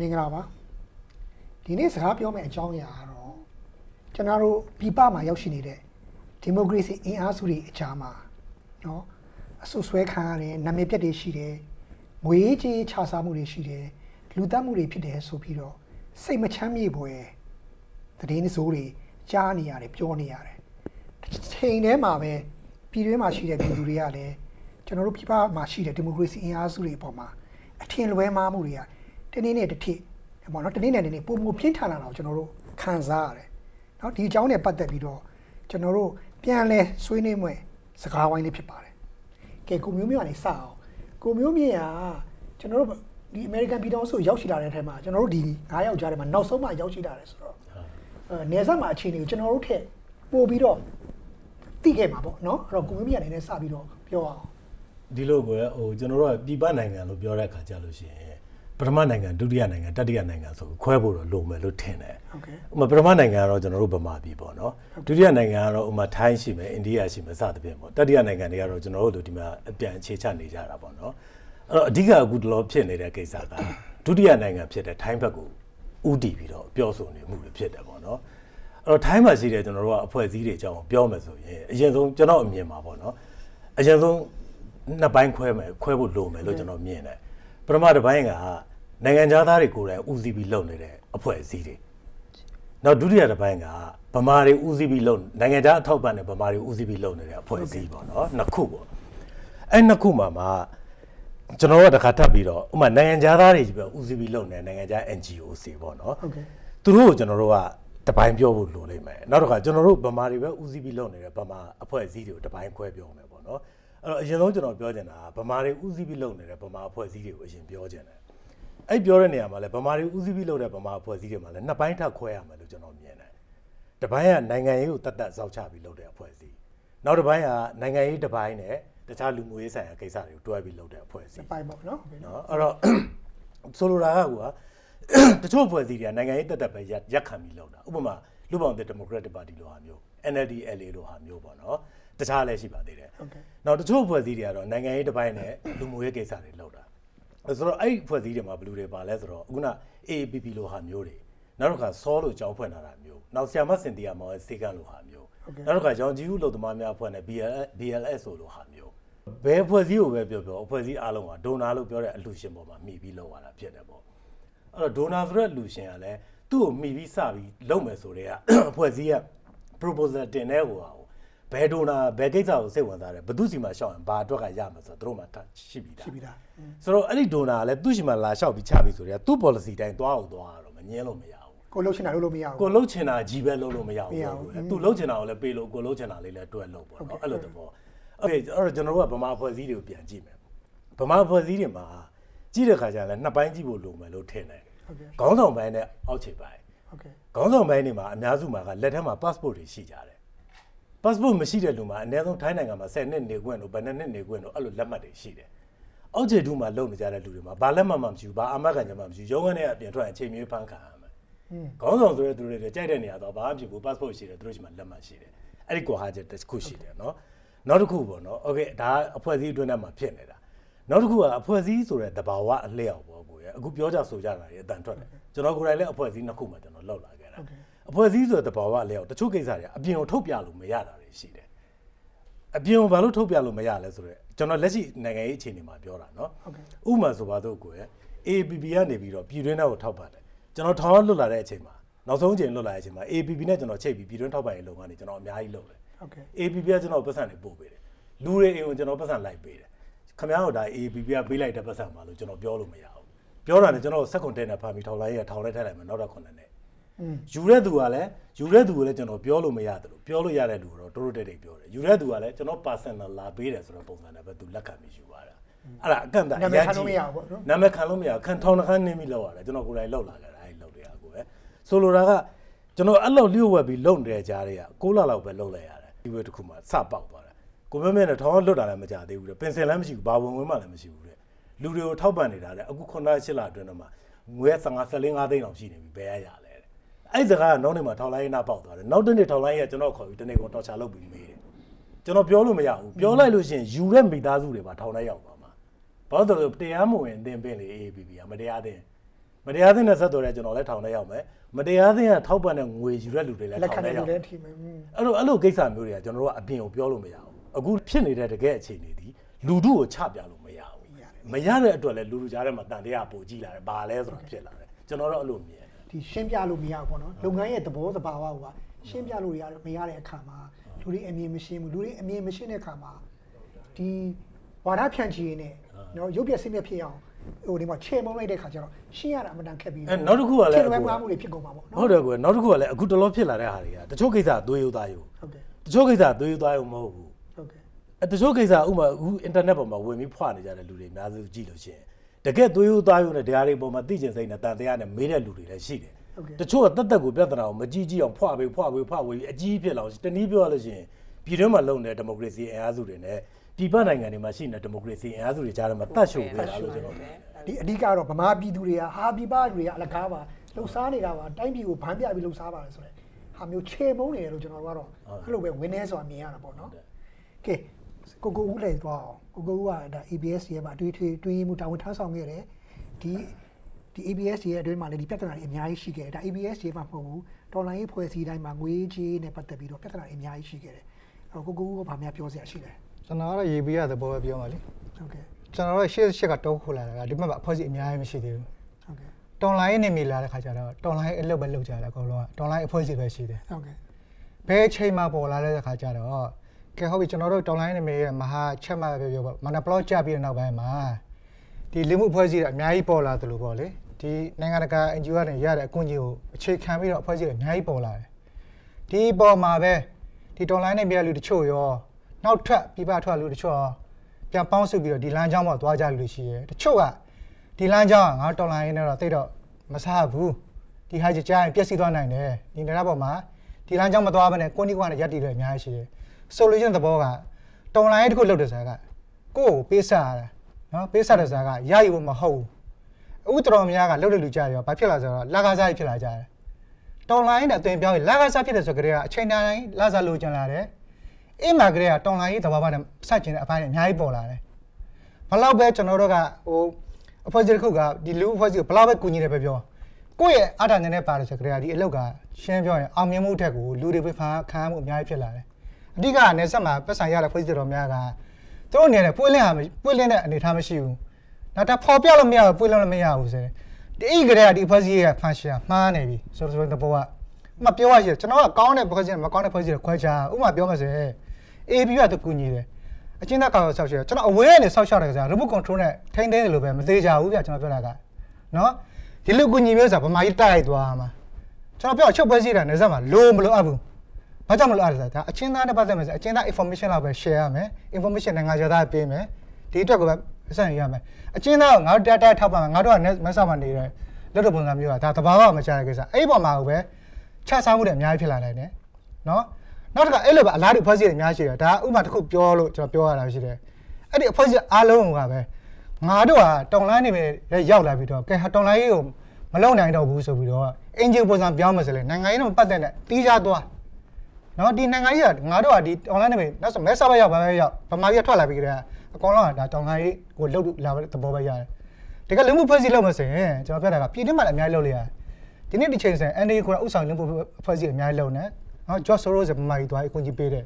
မင်္ဂလာပါဒီနေ့စကားပြောမယ့်အကြောင်းအရာကတော့ကျွန်တော်တို့ပြည်ပမှာရောက်ရှိနေတဲ့ဒီမိုကရေစီအင်အားစုတွေအကြားမှာเนาะအဆုဆွဲခံရတယ်နာမည်ပြက်တွေရှိတယ်ငွေကြေးခြားစားမှုတွေရှိတယ်လူတက်မှုတွေဖြစ်တယ်ဆိုပြီးတော့စိတ်မချမ်းမြေပွဲသတင်းစိုးတွေကြားနေရတယ်ပြောနေရတယ်ချိန်ထဲမှာပဲပြည်တွင်းမှာရှိတဲ့ပြည်သူတွေကလည်းကျွန်တော်တို့ပြည်ပမှာရှိတဲ့ဒီမိုကရေစီအင်အားစုတွေအပေါ်မှာအထင်လွဲမှားမှုတွေကတနေ့နဲ့တစ်ထစ်ပေါ့နော်တနေ့နဲ့တနေ့ပုံမပြင်းထန်လာတာကိုကျွန်တော်တို့ခံစားရတယ်เนาะဒီအကြောင်းနဲ့ပတ်သက်ပြီးတော့ကျွန်တော်တို့ပြန်လဲဆွေးနွေးမွေစကားဝိုင်းလေးဖြစ်ပါတယ်ကဲကိုမျိုးမျိုးကနေစအောင်ကိုမျိုးမျိုးကကျွန်တော်တို့ဒီ American ပြည်တော်စုရောက်ရှိလာတဲ့အထက်မှာကျွန်တော်တို့ဒီ9ယောက်ကြားထဲမှာနောက်ဆုံးမှရောက်ရှိလာတယ်ဆိုတော့အဲနေဆက်မှာအခြေအနေကိုကျွန်တော်တို့ထက်ပို့ပြီးတော့သိခဲ့မှာပေါ့เนาะအဲ့တော့ကိုမျိုးမျိုးကနေလည်းစပြီးတော့ပြောအောင်ဒီလိုကိုရဟိုကျွန်တော်တို့ကပြည်ပနိုင်ငံလို့ပြောတဲ့အခါကြလို့ရှိရင်ပထမနိုင်ငံဒုတိယနိုင်ငံတတိယနိုင်ငံဆိုခွဲဖို့တော့လိုမယ်လို့ထင်တယ်ဟုတ်ကဲ့ဥမာပထမနိုင်ငံကတော့ကျွန်တော်တို့ဗမာပြည်ပေါ့နော်ဒုတိယနိုင်ငံကတော့ဥမာထိုင်းရှိမယ်အိန္ဒိယရှိမယ်စသဖြင့်ပေါ့တတိယနိုင်ငံတွေကတော့ကျွန်တော်တို့ဒီမှာအပြန်အခြေချနေကြတာပေါ့နော်အဲ့တော့အဓိကအခုတလောဖြစ်နေတဲ့ကိစ္စကဒုတိယနိုင်ငံဖြစ်တဲ့ထိုင်းဘက်ကိုဥတီပြီးတော့ပြောဆိုနေမှုတွေဖြစ်တယ်ပေါ့နော်အဲ့တော့ထိုင်းမှာရှိတဲ့ကျွန်တော်တို့ကအဖွဲ့အစည်းတွေအကြောင်းပြောမယ်ဆိုရင်အရင်ဆုံးကျွန်တော်အမြင်မှာပေါ့နော်အရင်ဆုံးနှစ်ပိုင်းခွဲမယ်ခွဲဖို့လိုမယ်လို့ကျွန်တော်မြင်တယ်ပထမတစ်ပိုင်းကနိုင်ငံသားတွေကိုယ်တိုင်ဦးစီးပြီးလုပ်နေတဲ့အဖွဲ့အစည်းတွေနောက်ဒုတိယတစ်ပိုင်းကဗမာတွေဦးစီးပြီးလုပ်နိုင်ငံသားအထောက်ပံ့နဲ့ဗမာတွေဦးစီးပြီးလုပ်နေတဲ့အဖွဲ့အစည်းပေါ့နော်နှစ်ခုပေါ့အဲ့နှစ်ခုမှာမှာကျွန်တော်တို့ကတခါထပ်ပြီးတော့ဥမာနိုင်ငံသားတွေကြီးပဲဦးစီးပြီးလုပ်နေနိုင်ငံသား NGO စီပေါ့နော်ဟုတ်ကဲ့သူတို့ကိုကျွန်တော်တို့ကတပိုင်းပြောဖို့လိုလိမ့်မယ်နောက်တစ်ခါကျွန်တော်တို့ဗမာတွေပဲဦးစီးပြီးလုပ်နေတဲ့ဗမာအဖွဲ့အစည်းတွေကိုတပိုင်းခွဲပြောမယ်ပေါ့နော်အဲ့တော့အရင်ဆုံးကျွန်တော်ပြောချင်တာကဗမာတွေဦးစီးပြီးလုပ်နေတဲ့ဗမာအဖွဲ့အစည်းတွေကိုအရင်ပြောချင်တယ်အဲ့ပြောတဲ့နေရာမှာလဲဗမာတွေဦးစီးပြီးလုပ်တဲ့ဗမာအဖွဲ့အစည်းတွေမှာလဲနှစ်ပိုင်းထပ်ခွဲရမယ်လို့ကျွန်တော်မြင်တယ်။တစ်ပိုင်းကနိုင်ငံရေးကိုတတ်တတ်စောက်ချပြီးလုပ်တဲ့အဖွဲ့အစည်း။နောက်တစ်ပိုင်းကနိုင်ငံရေးတစ်ပိုင်းနဲ့တခြားလူမှုရေးဆိုင်ရာကိစ္စတွေကိုတွဲပြီးလုပ်တဲ့အဖွဲ့အစည်း။တစ်ပိုင်းပေါ့နော်။နော်အဲ့တော့ဆိုလိုတာကကွာတချို့အဖွဲ့အစည်းတွေကနိုင်ငံရေးတတ်တတ်ပဲရက်ခံပြီးလုပ်တာ။ဥပမာလူ့ဘောင်တဲ့ဒီမိုကရက်တစ်ပါတီလိုဟာမျိုး NLD LA လိုဟာမျိုးပေါ့နော်။တခြားလည်းရှိပါသေးတယ်။နောက်တချို့အဖွဲ့အစည်းတွေကတော့နိုင်ငံရေးတစ်ပိုင်းနဲ့လူမှုရေးကိစ္စတွေလုပ်တာဆိုတော့အဲ့ဖွဲ့စည်းတယ်မှာဘလူတွေပါလဲဆိုတော့ခုန AAPP လိုဟာမျိုးတွေနောက်တစ်ခါဆောလို့ကြောင်းဖွင့်လာတာမျိုးနောက်ဆီယာမစင်တီယာမော်စေကန်လိုဟာမျိုးနောက်တစ်ခါရောင်ကြီးဦးလုံသမားများဖွဲ့တဲ့ BLS BLS ဆိုလိုဟာမျိုးဘယ်ဖွဲ့စည်းကိုပဲပြောပြောအဖွဲ့စည်းအားလုံးကဒိုနာလို့ပြောတဲ့အလူရှင်ပေါ်မှာမှီပြီးလောက်လာတာဖြစ်တယ်ပေါ့အဲ့တော့ဒိုနာဆိုတဲ့လူရှင်ကလည်းသူ့ကိုမှီပြီးစပြီးလုပ်မယ်ဆိုတဲ့ကအဖွဲ့စည်းက proposal တင်တဲ့ဟိုဟာဘယ်ဒိုနာဘယ်ကိစ္စကိုစိတ်ဝင်စားတယ်ဘသူစီမှာရှောက်ရင်ဘာအတွက်ကရမှာဆိုတော့တို့မှာရှိပြီလားရှိပြီလားဆိုတော့အဲ့ဒီဒိုနာကလည်းသူ့စီမှာလာရှောက်ပြီးချပြီဆိုတော့သူ့ policy တိုင်းသွားအောင်သွားရတော့မငင်းလို့မရဘူးကိုလှုပ်ချင်တာလှုပ်လို့မရဘူးကိုလှုပ်ချင်တာကြီးပဲလှုပ်လို့မရဘူးသူလှုပ်ချင်တာကိုလည်းပေးလို့ကိုလှုပ်ချင်တာလေးလည်းတွဲလို့ပေါ့နော်အဲ့လိုသဘောအဲ့တော့ကျွန်တော်တို့ကဗမာဖွဲ့စည်းတွေကိုပြန်ကြည့်မယ်ဗမာဖွဲ့စည်းတွေမှာကြည့်တဲ့ခါကျလည်းနှစ်ပိုင်းကြည့်ဖို့လိုမယ်လို့ထင်တယ်ခေါင်းဆောင်ပိုင်းနဲ့အောက်ခြေပိုင်းခေါင်းဆောင်ပိုင်းတွေမှာအများစုမှာကလက်ထက်မှာ passport တွေရှိကြတယ် passport မရှိတဲ့လူမှာအနည်းဆုံးထိုင်းနိုင်ငံမှာ10နှစ်နေခွင့်လို့ဘယ်နှစ်နှစ်နေခွင့်လို့အဲ့လိုလက်မှတ်တွေရှိတယ်။အောက်ခြေတူးမှာလုံနေကြတဲ့လူတွေမှာဘာလက်မှတ်မှမရှိဘူးဘာအမခံချက်မှမရှိဘူးရုံးကနေအပြင်ထွက်ရင်ချိန်မြေဖမ်းခံရမယ်။ခေါင်းဆောင်ဆိုတဲ့သူတွေကြိုက်တဲ့နေရာတော့ဘာမှမဖြစ်ဘူး passport ရှိတယ်သူတို့ရှိမှလက်မှတ်ရှိတယ်။အဲ့ဒီကွာချက်တစ်ခုရှိတယ်နော်။နောက်တစ်ခုပေါ့နော်။ Okay ဒါအဖွဲ့အစည်းအတွင်းထဲမှာဖြစ်နေတာ။နောက်တစ်ခုကအဖွဲ့အစည်းဆိုတဲ့သဘာဝအလျောက်ပေါ့ကိုရအခုပြောကြဆိုကြတာတွေအတန်ထွက်တယ်။ကျွန်တော်ကိုယ်တိုင်လည်းအဖွဲ့အစည်းနှစ်ခုမှကျွန်တော်လောက်လာခဲ့တာ။အဖွဲ့အစည်းဆိုတဲ့တဘာဝလျောက်တချို့ကိစ္စတွေအပြင်ကိုထုတ်ပြလို့မရတာတွေရှိတယ်အပြင်ကိုဘာလို့ထုတ်ပြလို့မရလဲဆိုတော့ကျွန်တော်လက်ရှိနိုင်ငံရေးအခြေအနေမှာပြောတာเนาะဥပမာဆိုပါတော့ကိုရ APP ကနေပြီးတော့ပြည်တွင်းထဲကိုထောက်ပံ့တယ်ကျွန်တော်ထောင်လွတ်လာတဲ့အချိန်မှာနောက်ဆုံးအချိန်လွတ်လာတဲ့အချိန်မှာ APP နဲ့ကျွန်တော်ချိန်ပြီးပြည်တွင်းထောက်ပံ့ရေးလုပ်ငန်းတွေကျွန်တော်အများကြီးလုပ်တယ်ဟုတ်ကဲ့ APP ကကျွန်တော်ပတ်စံတွေပို့ပေးတယ်လူတွေအိမ်ကိုကျွန်တော်ပတ်စံလိုက်ပေးတယ်ခင်ဗျားတို့ဒါ APP ကပေးလိုက်တဲ့ပတ်စံပါလို့ကျွန်တော်ပြောလို့မရဘူးပြောတာနဲ့ကျွန်တော်စက်ကွန်တိန်နာဖာပြီးထောင်လိုက်ရထောင်လိုက်ထည့်လိုက်မယ်နောက်တော့ခုနှစ်နဲ့ယူတဲ့သူကလည်းယူတဲ့သူကိုလည်းကျွန်တော်ပြောလို့မရတယ်လို့ပြောလို့ရတဲ့လူကတော့တိုးတိုးတိတ်တိတ်ပြောတယ်ယူတဲ့သူကလည်းကျွန်တော် personal လာပေးတယ်ဆိုတော့ပုံစံနဲ့ပဲသူလက်ခံပြီးယူပါတာအဲ့ဒါအကန့်အသတ်အများကြီးနာမည်ခံလို့မရဘူးပေါ့နော်နာမည်ခံလို့မရဘူးခံထောင်တစ်ခါနေပြီးလောက်ရတယ်ကျွန်တော်ကိုယ်တိုင်လောက်လာကြတာအဲ့လောက်တယ်အကိုပဲဆိုလိုတာကကျွန်တော်အဲ့လောက်လျှို့ဝှက်ပြီးလုံနေတဲ့ကြားတွေက6လလောက်ပဲလုံလိုက်ရတယ်ဒီဘက်တစ်ခုမှစပေါက်သွားတာကိုမျိုးမြင့်နဲ့ထောင်လွတ်တာလည်းမကြသေးဘူးတဲ့ပင်စင်လည်းမရှိဘူးဘာဝင်ဝင်မှလည်းမရှိဘူးတဲ့လူတွေကိုထောက်ပံ့နေတာလေအခု9 8လအတွင်းတော့မှငွေ15 15 5သိန်းလောက်ရှိနေပြီဘယ်ရရလဲအဲ့စကားကနောက်နေ့မှာထောင်လိုင်းရေးနားပေါက်သွားတယ်နောက်တစ်နေ့ထောင်လိုင်းရေးကကျွန်တော်ခေါ်ပြီးတနေ့ကုန်တော်ချာလုပ်ပြီးမေးတယ်ကျွန်တော်ပြောလို့မရဘူးပြောလိုက်လို့ရှိရင်ယူတဲ့မိသားစုတွေပါထောင်လိုက်ရောက်သွားမှာဘာလို့လဲတရားမဝင်အသင်ပင်လေ AAPP ကမတရားသင်မတရားသင်နဲ့ဆက်သွယ်တဲ့ကျွန်တော်လည်းထောင်လိုက်ရောက်မယ်မတရားသင်ကထောက်ပံ့တဲ့ငွေယူတဲ့လူတွေလည်းထောင်လိုက်ရောက်တယ်အဲ့လိုအဲ့လိုကိစ္စမျိုးတွေကကျွန်တော်တို့ကအပြင်ကိုပြောလို့မရဘူးအခုဖြစ်နေတဲ့တကယ်အခြေအနေဒီလူတို့ကိုချပြလို့မရဘူးမရတဲ့အတွက်လည်းလူလူကြားထဲမှာတန်တရားပို့ကြည့်လာတယ်ဘာလဲဆိုတာဖြစ်လာတယ်ကျွန်တော်တော့အဲ့လိုမြင်ဒီရှင်းပြလို့မရဘူးပေါ့နော်လုပ်ငန်းရဲ့သဘောသဘာဝကရှင်းပြလို့ရမရတဲ့အခါမှာလူတွေအမြင်မရှင်းဘူးလူတွေအမြင်မရှင်းတဲ့အခါမှာဒီဝါဒဖြန့်ချီရင်းနဲ့နော်ရုပ်ပြဆင်းပြဖြစ်အောင်ဟိုဒီမှာချေမုန်းလိုက်တဲ့ခါကျတော့ရှင်းရတာအမှန်တန်ခက်ပြီးအဲနောက်တစ်ခုကလည်းချေလွယ်ပွားမှုတွေဖြစ်ကုန်မှာပေါ့နော်ဟုတ်တယ်ကွယ်နောက်တစ်ခုကလည်းအခုတလောဖြစ်လာတဲ့ဟာတွေကတချို့ကိစ္စသွေးယူသားယူဟုတ်တယ်တချို့ကိစ္စသွေးယူသားယူမဟုတ်ဘူးဟုတ်ကဲ့အဲတချို့ကိစ္စဥမာအခု internet ပေါ်မှာဝင်ပြီးဖွာနေကြတဲ့လူတွေအများစုကြည့်လို့ရှိရင်တကယ်သွေးရိုးသားရိုးနဲ့တရားတွေပေါ်မှာသိကျင်စိတ်နဲ့တန်တရားနဲ့မေးတဲ့လူတွေလည်းရှိတယ်တချို့ကတက်တက်ကိုပြဿနာကိုမကြီးကြီးအောင်ဖွာပေးဖွာပေးဖွာပေးအကြီးဖြစ်လာအောင်တနည်းပြောရလို့ရှိရင်ပြည်တွင်းမှာလုံတဲ့ဒီမိုကရေစီအင်အားစုတွေနဲ့ပြည်ပနိုင်ငံတွေမှာရှိနေတဲ့ဒီမိုကရေစီအင်အားစုတွေကြားထဲမှာတတ်ရှုပ်ပေးလာလို့ကျွန်တော်ဒီအဓိကတော့ဗမာပြည်သူတွေကဟာပြည်ပတွေကအလကားပါလှုပ်ရှားနေတာပါတိုင်းပြည်ကိုဗန်းပြပြီးလှုပ်ရှားပါတယ်ဆိုတော့ဟာမျိုးခြေမုံနေတယ်လို့ကျွန်တော်တို့ကတော့အဲ့လိုပဲဝင်းနေဆိုတာမြင်ရတာပေါ့နော်ကဲကိုကိုဦးလည်းသွားအောင်ကိုကိုဦးကဒါ ABS ရဲ့မှာအတွေ့အထွေတွင်းမှုတာဝန်ထမ်းဆောင်ခဲ့တယ်ဒီဒီ ABS ရဲ့အတွင်းမှာလည်းဒီပြဿနာတွေအများကြီးရှိခဲ့တယ်ဒါ ABS ရဲ့မှာမဟုတ်ဘူးတော်လိုင်းရေးဖွဲ့စည်းတိုင်းမှာငွေကြေးနဲ့ပတ်သက်ပြီးတော့ပြဿနာတွေအများကြီးရှိခဲ့တယ်အဲ့တော့ကိုကိုဦးကဘာများပြောစရာရှိလဲကျွန်တော်ကတော့ AB ရသဘောပဲပြောပါလိမ့်ဟုတ်ကဲ့ကျွန်တော်တို့ရှေ့ရှေ့ကတောခိုးလာတာကဒီမှာအဖွဲ့အစည်းအများကြီးမရှိသေးဘူးဟုတ်ကဲ့တော်လိုင်းနေမိလာတဲ့ခါကျတော့တော်လိုင်းအလုပ်ပဲလုပ်ကြတယ်အကုန်လုံးကတော်လိုင်းအဖွဲ့အစည်းပဲရှိတယ်ဟုတ်ကဲ့ဘယ်အချိန်မှပေါ်လာတဲ့ခါကျတော့ကဲဟုတ်ပြီကျွန်တော်တို့တောင်လိုင်းနေမေရဲ့မဟာချက်မှပဲပြောပေါ့မန္တဘလော့ကြပြီးတဲ့နောက်ပိုင်းမှာဒီလူမှုအဖွဲ့အစည်းတွေအများကြီးပေါ်လာသလိုပေါ့လေဒီနိုင်ငံတကာ NGO ကနေရတဲ့အကူအညီကိုအခြေခံပြီးတော့အဖွဲ့အစည်းတွေအများကြီးပေါ်လာတယ်ဒီပေါ်မှာပဲဒီတောင်လိုင်းနေမေရဲ့လူတချို့ရောနောက်ထပ်ပြပထွက်လူတချို့ရောပြန်ပေါင်းစုပြီးတော့ဒီလမ်းကြောင်းပေါ်သွားကြလူရှိရယ်တချို့ကဒီလမ်းကြောင်းကငါတောင်လိုင်းနေတော့တိတ်တော့မစားဘူးဒီဟာကြကြရင်ပြက်စီးသွားနိုင်တယ်ဒီနေရာပေါ်မှာဒီလမ်းကြောင်းမသွားဘဲနဲ့ကိုနိကွာနဲ့ရက်တည်တယ်အများကြီးရှိတယ် solution သဘောက online တစ်ခုလုပ်တဲ့ဇာကကိုယ့်ကိုပေးဆက်ရတာနော်ပေးဆက်တဲ့ဇာကရယူမဟုတ်ဘူးအခုတော်များကလုပ်တဲ့လူကြရောဘာဖြစ်လာဆိုတော့လက်ကားစားဖြစ်လာကြတယ်တော်လိုင်းတဲ့အသွင်ပြောင်းရင်လက်ကားစားဖြစ်တယ်ဆိုကြတဲ့အချိန်တိုင်းလက်စားလိုချင်လာတယ်အင်းမှာကြတဲ့တော်လိုင်းရေးသဘာဝနဲ့ဆက်ကျင်တဲ့အပိုင်းတွေအများကြီးပေါ်လာတယ်ဘလောက်ပဲကျွန်တော်တို့ကဟိုအဖွဲ့အစည်းတစ်ခုကဒီလူအဖွဲ့အစည်းကိုဘလောက်ပဲကူညီတယ်ပဲပြောကိုယ့်ရဲ့အထာနဲ့နဲ့ပါတယ်ဆိုကြတဲ့ဒီအလုပ်ကရှင်းပြောရင်အောင်မြင်မှုထက်ကိုလူတွေပဲဖန်ခံမှုအများကြီးဖြစ်လာတယ်အဓိကအနေဆက်မှာပတ်ဆိုင်ရတဲ့ဖွဲ့စည်းတော်များကသူတို့အနေနဲ့ပွင့်လင်းဟာပွင့်လင်းတဲ့အနေထားမရှိဘူး။နောက်ဒါဖော်ပြလို့မရဘူးပွင့်လင်းလို့မရဘူးဆိုတဲ့ဒီအိကလေးကဒီဖွဲ့စည်းရဲ့ function မှားနေပြီဆိုတော့ဆိုတဲ့ဘောကဥမာပြောရရင်ကျွန်တော်ကကောင်းတဲ့ဖွဲ့စည်းမကောင်းတဲ့ဖွဲ့စည်းကိုခွဲခြားဥမာပြောမှဆိုရင် AB ကတကူညီတယ်အချင်းသက်ကောင်ဆောက်ရှောက်ကျွန်တော်အဝဲကနေဆောက်ရှောက်တယ်ကြာ remote control နဲ့ထိန်းသိမ်းတယ်လို့ပဲမသေးကြဘူးဗျကျွန်တော်ပြောတာကနော်ဒီလိုကူညီမျိုးဆိုတာဗမာကြီးတိုက်ရိုက်သွားမှာကျွန်တော်ပြောအချုပ်ပွဲစီတာနေဆက်မှာလိုမလိုအပ်ဘူးဘာကြောင့်မလို့အားလဲဒါအချင်းသားနဲ့ပတ်သက်မယ်ဆိုအချင်းသား information လောက်ပဲ share ရမယ် information နဲ့ငါကြသားပေးမယ်ဒီအတွက်ကိုပဲဆက်ရရမယ်အချင်းသားကငါတို့ data ထောက်ပါမယ်ငါတို့က message မှာနေတယ်လက်တော်ပုံစံမျိုးကဒါတဘာဝမကြတဲ့ကိစ္စအဲ့ဒီပုံမှာကိုပဲချဆားမှုတွေအများကြီးဖြစ်လာနိုင်တယ်နော်နောက်တစ်ခါအဲ့လိုပဲအလားတူဖွဲ့စည်းတွေအများကြီးရှိတယ်ဒါဥပမာတစ်ခုပြောလို့ကျွန်တော်ပြောရတာရှိတယ်အဲ့ဒီအဖွဲ့စည်းအားလုံးကပဲငါတို့ဟာတောင်လိုင်းနေပဲရောက်လာပြီးတော့ကဲဟာတောင်လိုင်းကြီးကိုမလုံနိုင်တော့ဘူးဆိုပြီးတော့အင်ဂျင်ပုံစံပြောင်းမယ်ဆိုလဲနိုင်ငံရေးနဲ့ပတ်သက်တဲ့တီးခြားသွားနော်ဒီနိုင်ငံကြီးကငါတို့ကဒီ online နဲ့ပဲနောက်ဆို message ပဲရောက်ပါပဲရောက်ဗမာပြည်ကထွက်လာပြီးကြတယ်အကောင်လုံးကဒါတောင်တိုင်းကိုလှုပ်လာတဲ့သဘောပဲရတယ်တကယ်လူမှုဖွဲ့စည်းလုပ်မယ်ဆိုရင်ကျွန်တော်ပြတာကပြည်တွင်းမှာလည်းအများကြီးလုပ်လေရတယ်ဒီနေ့ဒီချိန်ဆိုရင် NDA ကိုဥဆောင်လူမှုဖွဲ့စည်းအများကြီးလုပ်နေနော် George Soros ကဗမာပြည်သွားအကူအညီပေးတယ်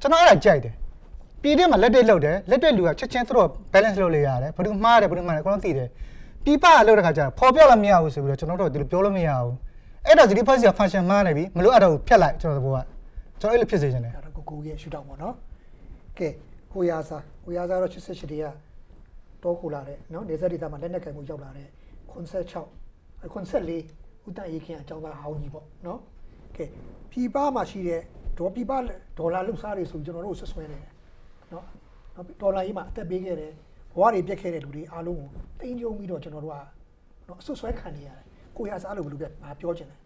ကျွန်တော်အဲ့ဒါကြိုက်တယ်ပြည်တွင်းမှာလက်တွေ့လုပ်တယ်လက်တွေ့လူကချက်ချင်းသူတို့ balance လုပ်လေရတယ်ဘယ်သူမှားတယ်ဘယ်သူမှားတယ်အကုန်လုံးသိတယ်ပြပလောက်တဲ့ခါကျတော့ပေါ်ပြလို့မရဘူးဆိုပြီးတော့ကျွန်တော်တို့ကဒီလိုပြောလို့မရဘူးအဲ့ဒါ city policy က function မှားနေပြီမလို့အပ်တော့ဖြတ်လိုက်ကျွန်တော်သဘောကကျွန်တော်အဲ့လိုဖြစ်စေချင်တယ်အဲ့တော့ကိုကိုရဲ့ရှူတောင်းပေါ့နော်ကဲဟိုယာစာဟိုယာစာတော့88တွေကတော့ခိုလာတဲ့နော်နေဆက်ဒေတာမှာလက်နက်ကင်မှုရောက်လာတဲ့86 84ဥတန်ရေးခင်အကြောင်းသားဟောင်းကြီးပေါ့နော်ကဲပြပမှာရှိတဲ့ဒေါ်ပြပဒေါ်လာလှုပ်ရှားတွေဆိုကျွန်တော်တို့ဆွဆွဲနေတယ်နော်ဒေါ်လာရေးမှာအသက်ပေးခဲ့တယ်ဘဝတွေပြက်ခဲ့တဲ့လူတွေအားလုံးကိုတင်းကျုံပြီးတော့ကျွန်တော်တို့ကနော်အဆွဆွဲခံနေရတယ်ကိုရစားလို့ဘယ်လိုပြမပြောချင်တယ်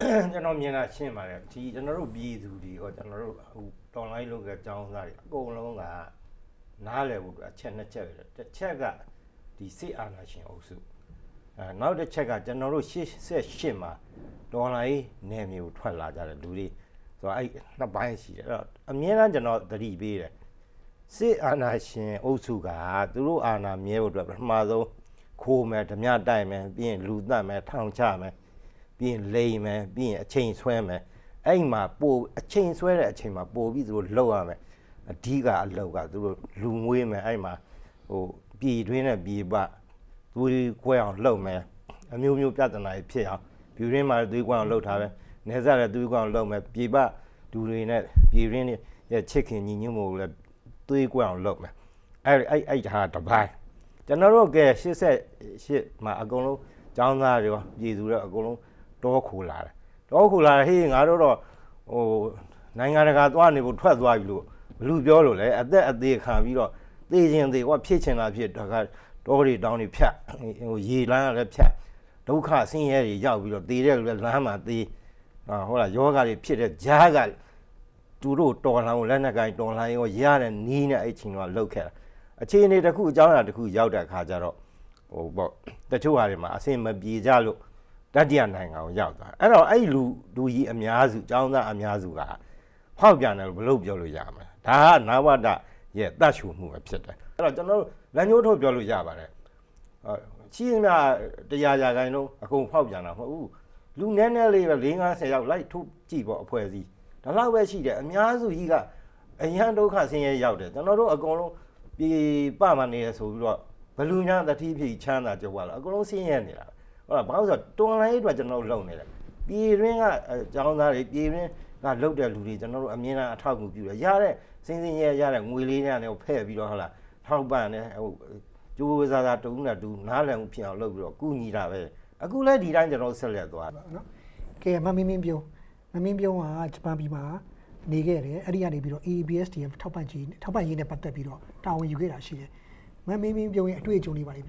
ကျွန်တော်မြင်တာရှင်းပါတယ်ဒီကျွန်တော်တို့ပြည်သူတွေဟောကျွန်တော်တို့ဟိုတော်လိုင်းလုပ်ခဲ့ចောင်းသားတွေအကုန်လုံးကနားလည်ဖို့အချက်နှစ်ချက်ပဲတစ်ချက်ကဒီစစ်အာဏာရှင် အုပ်စုအဲနောက်တစ်ချက်ကကျွန်တော်တို့88မှာတော်လိုင်းနယ်မြေကိုထွက်လာကြတဲ့လူတွေဆိုတော့အဲ့နှစ်ပိုင်းရှိတယ်အဲ့တော့အမြဲတမ်းကျွန်တော်သတိပေးတယ်စစ်အာဏာရှင်အုပ်စုကသူတို့အာဏာမြဲဖို့အတွက်ပထမဆုံးခိုးမယ်ဓမြတိုက်မယ်ပြီးရင်လူသတ်မယ်ထောင်ချမယ်ပြီးရင်လိမ်မယ်ပြီးရင်အချိန်ဆွဲမယ်အဲ့မှာပိုအချိန်ဆွဲတဲ့အချိန်မှာပိုပြီးသူတို့လှုပ်ရမယ်အဓိကအလောက်ကသူတို့လူမွေးမယ်အဲ့မှာဟိုပြည်တွင်းနဲ့ပြည်ပသွေးကွဲအောင်လှုပ်မယ်အမျိုးမျိုးပြဿနာတွေဖြစ်အောင်ပြည်တွင်းမှာသွေးကွဲအောင်လှုပ်ထားပဲနေစားလည်းသွေးကွဲအောင်လှုပ်မယ်ပြည်ပဒူတွေနဲ့ပြည်တွင်းရဲ့ချစ်ခင်ညီညွတ်မှုကိုလည်းသွေးကွဲအောင်လှုပ်မယ်အဲ့အဲ့အဲ့ဟာတစ်ပိုင်းကျွန်တော်တို့က88မှာအကုန်လုံးចောင်းသားတွေရောပြည်သူတွေအကုန်လုံးတောခိုးလာတယ်တောခိုးလာဟေးငါတို့တော့ဟိုနိုင်ငံတကာသွားနေဖို့ထွက်သွားပြီလို့ဘလူပြောလို့လဲအသက်အသေးခံပြီးတော့သေခြင်းသေးကွာဖြစ်ချင်တာဖြစ်တခါတောတွေတောင်းတွေဖြတ်ဟိုရေလမ်းလည်းဖြတ်ဒုက္ခဆင်းရဲတွေရောက်ပြီးတော့သေတဲ့လူလည်းလမ်းမှာသေဟုတ်လားယောဂတွေဖြစ်တဲ့ဂျားကသူတို့တော်လှန်ကိုလက်နက်ကိုင်တော်လှန်ရောရတဲ့နီးနဲ့အဲ့ချင်းတော့လောက်ခဲ့တာအခြေအနေတစ်ခုအကြောင်းအရာတစ်ခုရောက်တဲ့အခါကျတော့ဟိုပေါ့တချို့ဟာတွေမှာအဆင်မပြေကြလို့တတိယနိုင်ငံကိုရောက်သွားအဲ့တော့အဲ့လူလူကြီးအများစုចောင်းသားအများစုကဖောက်ပြန်တယ်လို့ဘလို့ပြောလို့ရမှာဒါကနာဝတရဲ့တတ်ရှုမှုပဲဖြစ်တယ်အဲ့တော့ကျွန်တော်လက်ညှိုးထုတ်ပြောလို့ရပါတယ်ချီးမြတရားရာခိုင်တော့အကုန်ဖောက်ပြန်တာမဟုတ်ဘူးလူနည်းနည်းလေးပဲ၄50ယောက်လိုက်ထုတ်ကြည့်ပေါ့အဖွဲ့စည်းဒါလောက်ပဲရှိတယ်အများစုကြီးကအယံဒုက္ခဆင်းရဲရောက်တယ်ကျွန်တော်တို့အကုန်လုံးပြေပမှနေရဆိုပြီးတော့ဘလူညာတတိဖြစ်ချမ်းသာကြွားလာအကုန်လုံးဆင်းရဲနေတာဟုတ်လားဘာလို့ဆိုတော့တွန်လိုင်းအတွက်ကျွန်တော်တို့လုပ်နေတယ်ပြည်ရင်းကကျောင်းသားတွေပြည်ရင်းကလုတ်တဲ့လူတွေကျွန်တော်တို့အမြင်အားအထောက်အကူပြုတယ်ရတဲ့စင်းစင်းရဲရတဲ့ငွေလေးနဲ့ဖဲ့ပြီးတော့ဟုတ်လားထောက်ပံ့နဲ့ဟိုကျိုးစားစားတူနဲ့တူနားလည်မှုဖြစ်အောင်လုပ်ပြီးတော့ကုညီတာပဲအခုလည်းဒီတိုင်းကျွန်တော်ဆက်လက်သွားတာနော်ကဲမမင်းမင်းပြောမမင်းပြောကဂျပန်ပြည်မှာနေခဲ့တယ်အဲ့ဒီကနေပြီးတော့ ABSDF ထောက်ပံ့ကြီးထောက်ပံ့ရေးနဲ့ပတ်သက်ပြီးတော့တာဝန်ယူခဲ့တာရှိတယ်မမင်းမင်းပြောရင်အတွေ့အကြုံတွေပါလေ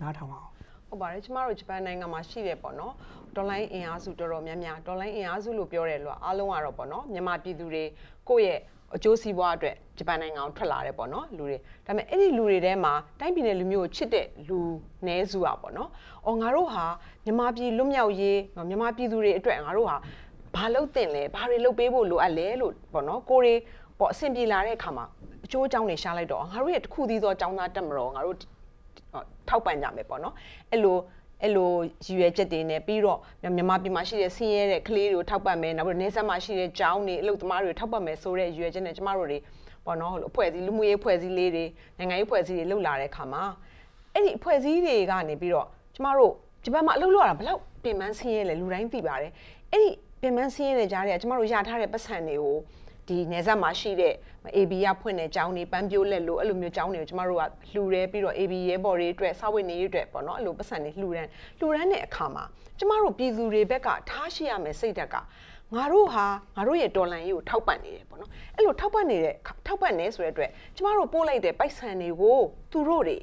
နားထောင်အောင်ဟုတ်ပါတယ်ကျမတို့ဂျပန်နိုင်ငံမှာရှိတယ်ပေါ့နော်ဒေါ်လိုင်းအင်အားစုတော်တော်များများဒေါ်လိုင်းအင်အားစုလို့ပြောတယ်လို့အားလုံးကတော့ပေါ့နော်မြန်မာပြည်သူတွေကိုယ့်ရဲ့အကျိုးစီးပွားအတွက်ဂျပန်နိုင်ငံကိုထွက်လာတယ်ပေါ့နော်လူတွေဒါပေမဲ့အဲ့ဒီလူတွေထဲမှာတိုင်းပြည်နဲ့လူမျိုးကိုချစ်တဲ့လူနည်းစုอ่ะပေါ့နော်။အော်ငါတို့ဟာမြန်မာပြည်လွတ်မြောက်ရေးမြန်မာပြည်သူတွေအတွက်ငါတို့ဟာဘာလုပ်တင်လဲဘာတွေလုပ်ပေးဖို့လိုအပ်လဲလို့ပေါ့နော်ကိုရီပေါ့အဆင်ပြေလာတဲ့အခါမှာအကျိုးအကြောင်းတွေရှားလိုက်တော့ငါတို့ရဲ့တစ်ခုသေးသောចောင်းသားတက်မတော်ငါတို့ထောက်ပံ့ကြမယ်ပေါ့နော်အဲ့လိုအဲ့လိုရည်ရွယ်ချက်တွေနဲ့ပြီးတော့မြန်မာပြည်မှာရှိတဲ့ဆင်းရဲတဲ့ကလေးတွေကိုထောက်ပံ့မယ်နောက်ပြီးနေဆက်မှာရှိတဲ့ကျောင်းတွေအလုပ်သမားတွေကိုထောက်ပံ့မယ်ဆိုတဲ့ရည်ရွယ်ချက်နဲ့ကျမတို့တွေပေါ့နော်အဖွဲ့အစည်းလူမှုရေးအဖွဲ့အစည်းလေးတွေနိုင်ငံရေးအဖွဲ့အစည်းတွေလှုပ်လာတဲ့အခါမှာအဲ့ဒီအဖွဲ့အစည်းတွေကနေပြီးတော့ကျမတို့ဂျပန်မှာအလုပ်လုပ်ရတာဘလောက်ပင်ပန်းဆင်းရဲလဲလူတိုင်းသိပါတယ်အဲ့ဒီပင်ပန်းဆင်းရဲတဲ့ကြားတွေကကျမတို့ရထားတဲ့ပတ်စံတွေကိုဒီနေဆက်မှာရှိတဲ့ AB ရဖွင့်တဲ့ကျောင်းတွေပန်းပြိုးလက်လို့အဲ့လိုမျိုးကျောင်းတွေကိုကျမတို့ကလှူရဲပြီးတော့ AB ရဲဘော်တွေအတွက်စာဝတ်နေရေးအတွက်ပေါ့နော်အဲ့လိုပတ်စံတွေလှူရန်လှူရန်တဲ့အခါမှာကျမတို့ပြည်သူတွေဘက်ကထားရှိရမယ်စိတ်ဓာတ်ကငါတို့ဟာငါတို့ရဲ့ဒေါ်လာရေးကိုထောက်ပံ့နေတယ်ပေါ့နော်အဲ့လိုထောက်ပံ့နေတဲ့ထောက်ပံ့နေဆိုတဲ့အတွက်ကျမတို့ပို့လိုက်တဲ့ပိုက်ဆံတွေကိုသူတို့တွေ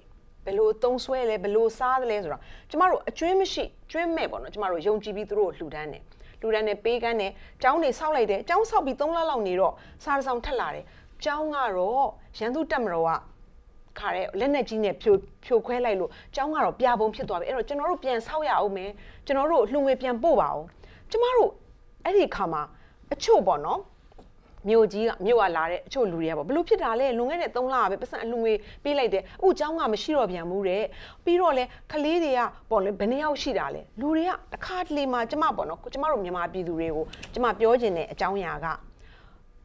ဘယ်လိုသုံးဆွဲလဲဘယ်လိုစားသလဲဆိုတော့ကျမတို့အကျွင်းမရှိကျွင်းမဲ့ပေါ့နော်ကျမတို့ယုံကြည်ပြီးသူတို့ကိုလှူဒန်းတယ်လူတန်းနဲ့ပေးကန်းနဲ့ကျောင်းတွေဆောက်လိုက်တယ်ကျောင်းဆောက်ပြီး3လလောက်နေတော့စားရဆောင်ထက်လာတယ်ကျောင်းကတော့ရန်သူတက်မတော်ကခါတဲ့လက်နဲ့ကြီးနဲ့ဖြိုဖြိုခွဲလိုက်လို့ကျောင်းကတော့ပြပုံဖြစ်သွားပြီအဲ့တော့ကျွန်တော်တို့ပြန်ဆောက်ရအောင်မယ်ကျွန်တော်တို့လှုံငွေပြန်ပို့ပါအောင်ကျမတို့အဲ့ဒီခါမှာအချို့ပေါ့နော်မြို့ကြီးကမြို့ကလာတဲ့အချို့လူတွေကပေါ့ဘလို့ဖြစ်တာလဲလွန်ခဲ့တဲ့3လပဲပတ်စံအလူငွေပေးလိုက်တယ်အခုเจ้าကမရှိတော့ပြန်ဘူးတဲ့ပြီးတော့လဲကလေးတွေကပေါ့လေဘယ်နှယောက်ရှိတာလဲလူတွေကတစ်ခါတလေမှာကျမပေါ့နော်ကျမတို့မြန်မာပြည်သူတွေကိုကျမပြောချင်တဲ့အကြောင်းအရာက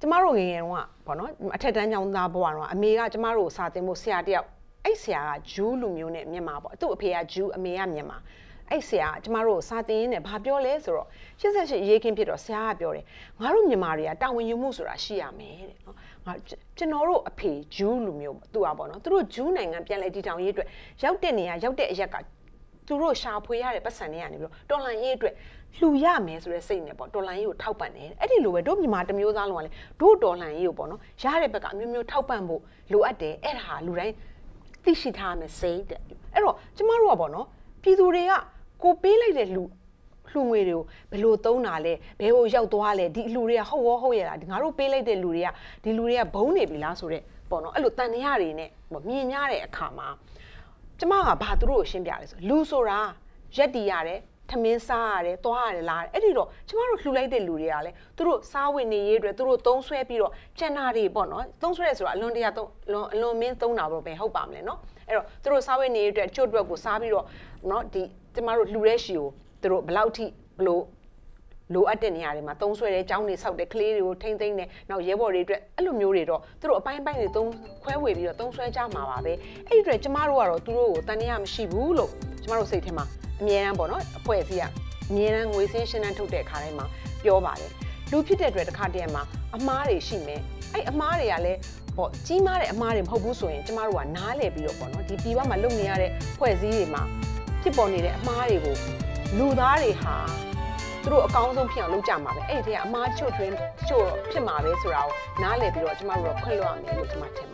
ကျမတို့ငယ်ငယ်တုန်းကပေါ့နော်အထက်တန်းကျောင်းသားဘဝတုန်းကအမေကကျမတို့ကိုစာသင်ဖို့ဆရာတယောက်အဲ့ဆရာကဂျူးလူမျိုးနဲ့မြန်မာပေါ့သူ့အဖေကဂျူးအမေကမြန်မာအဲ့ဆရာကျမတို့စာသင်ရင်းနဲ့ဘာပြောလဲဆိုတော့88ရေးခင်းဖြစ်တော့ဆရာကပြောတယ်ငါတို့မြန်မာတွေကတာဝန်ယူမှုဆိုတာရှိရမယ်တဲ့နော်ငါကျွန်တော်တို့အဖေဂျူးလူမျိုးသူကပေါ့နော်သူတို့ဂျူးနိုင်ငံပြန်လဲတည်ထောင်ရေးအတွက်ရောက်တဲ့နေရာရောက်တဲ့အရက်ကသူတို့ရှာဖွေရတဲ့ပတ်စံတွေကနေပြီးတော့တော်လန်ရေးအတွက်လှူရမယ်ဆိုတဲ့စိတ်နဲ့ပေါ့တော်လှန်ရေးကိုထောက်ပံ့တယ်အဲ့ဒီလိုပဲတို့မြန်မာတမျိုးသားလုံးကလည်းတို့တော်လှန်ရေးကိုပေါ့နော်ရတဲ့ဘက်ကအမျိုးမျိုးထောက်ပံ့ဖို့လိုအပ်တယ်အဲ့ဒါဟာလူတိုင်းသိရှိထားမယ်စိတ်တဲ့အဲ့တော့ကျမတို့ကပေါ့နော်ပြည်သူတွေကကိုပေးလိုက်တဲ့လူလှူငွေတွေကိုဘယ်လိုသုံးတာလဲဘယ်ဟိုရောက်သွားလဲဒီလူတွေကဟုတ်ရောဟုတ်ရလားဒီငါတို့ပေးလိုက်တဲ့လူတွေကဒီလူတွေကဘုံနေပြီလားဆိုတော့ပေါ့နော်အဲ့လိုတန်တရားတွေနဲ့မြင်ရတဲ့အခါမှာကျမကဘာသူတို့ကိုရှင်းပြလဲဆိုလူဆိုတာရက်တီရတယ်ထမင်းစားရတယ်သွားရတယ်လာတယ်အဲ့ဒီတော့ကျမတို့လှူလိုက်တဲ့လူတွေကလည်းသူတို့စားဝင်နေရေးအတွက်သူတို့သုံးဆွဲပြီးတော့ကျန်တာတွေပေါ့နော်သုံးဆွဲရဆိုတာအလွန်တရာသုံးအလွန်အလွန်မင်းသုံးတာပေါ့ပဲဟုတ်ပါမလဲနော်အဲ့တော့သူတို့စားဝင်နေရေးအတွက်ကျွတ်အတွက်ကိုစားပြီးတော့နော်ဒီကျမတို့လှူတဲ့ရှီကိုသူတို့ဘလောက်ထိဘလို့လိုအပ်တဲ့နေရာတွေမှာသုံးဆွဲတဲ့ကျောင်းတွေဆောက်တဲ့ကလေးတွေကိုထိမ့်သိမ့်တဲ့နောက်ရဲဘော်တွေအတွက်အဲ့လိုမျိုးတွေတော့သူတို့အပိုင်းပိုင်းတွေသုံးခွဲဝေပြီးတော့သုံးဆွဲကြမှာပါပဲအဲ့ဒီအတွက်ကျမတို့ကတော့သူတို့ကိုတန်ရမရှိဘူးလို့ကျမတို့စိတ်ထဲမှာအမြဲတမ်းပေါ့နော်အဖွဲ့အစည်းကအမြဲတမ်းငွေစင်းရှင်းတန်းထုတ်တဲ့ခါတိုင်းမှာပြောပါတယ်လူဖြစ်တဲ့အတွက်တစ်ခါတည်းမှာအမားတွေရှိမယ်အဲ့အမားတွေကလည်းပေါ့ကြီးမားတဲ့အမားတွေမဟုတ်ဘူးဆိုရင်ကျမတို့ကနားလည်ပြီးတော့ပေါ့နော်ဒီပြည်ပမှာလုပ်နေရတဲ့ဖွဲ့စည်းတွေမှာဖြစ်ပေါ်နေတဲ့အမားတွေကိုလူသားတွေဟာသူတို့အကောင်းဆုံးဖြစ်အောင်လုပ်ကြမှာပဲအဲ့ဒီထက်အမားချွတ်ထွင်းချွတ်ဖြစ်မှာပဲဆိုတာကိုနားလည်ပြီးတော့ကျမတို့ကခွင့်လွှတ်ရမယ်လို့ကျမထင်ပါ